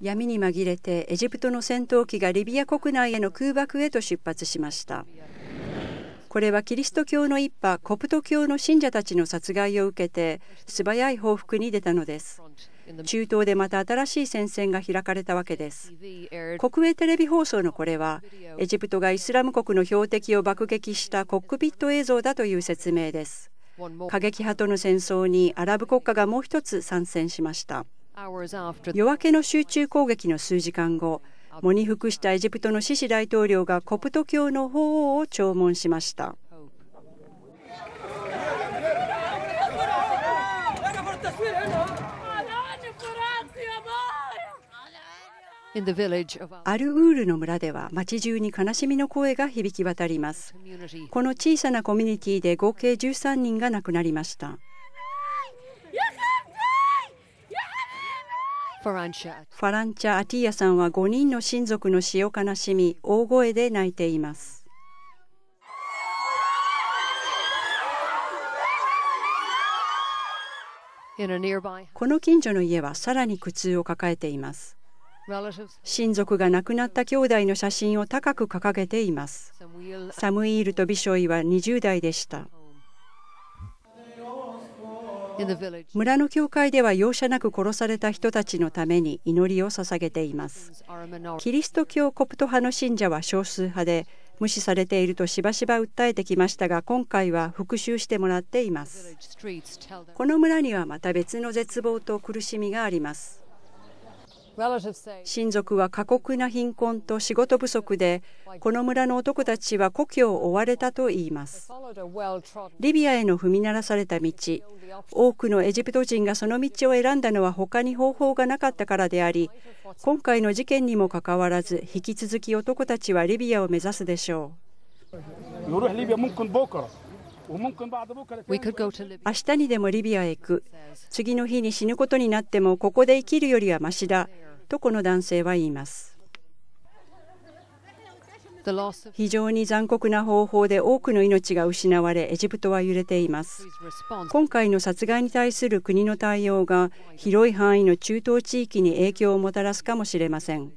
闇に紛れてエジプトの戦闘機がリビア国内への空爆へと出発しましたこれはキリスト教の一派コプト教の信者たちの殺害を受けて素早い報復に出たのです中東でまた新しい戦線が開かれたわけです国営テレビ放送のこれはエジプトがイスラム国の標的を爆撃したコックピット映像だという説明です過激派との戦争にアラブ国家がもう一つ参戦しました夜明けの集中攻撃の数時間後、喪に服したエジプトのシシ大統領がコプト教の法王を弔問しました。アルウールの村では町中に悲しみの声が響き渡りますこの小さなコミュニティで合計13人が亡くなりましたファランチャ・アティヤさんは5人の親族の死を悲しみ大声で泣いていますこの近所の家はさらに苦痛を抱えています親族が亡くなった兄弟の写真を高く掲げていますサムイールとビショイは20代でした村の教会では容赦なく殺された人たちのために祈りを捧げていますキリスト教コプト派の信者は少数派で無視されているとしばしば訴えてきましたが今回は復讐してもらっていますこの村にはまた別の絶望と苦しみがあります親族は過酷な貧困と仕事不足でこの村の男たちは故郷を追われたといいますリビアへの踏み鳴らされた道多くのエジプト人がその道を選んだのは他に方法がなかったからであり今回の事件にもかかわらず引き続き男たちはリビアを目指すでしょう明日にでもリビアへ行く次の日に死ぬことになってもここで生きるよりはましだとこの男性は言います非常に残酷な方法で多くの命が失われエジプトは揺れています今回の殺害に対する国の対応が広い範囲の中東地域に影響をもたらすかもしれません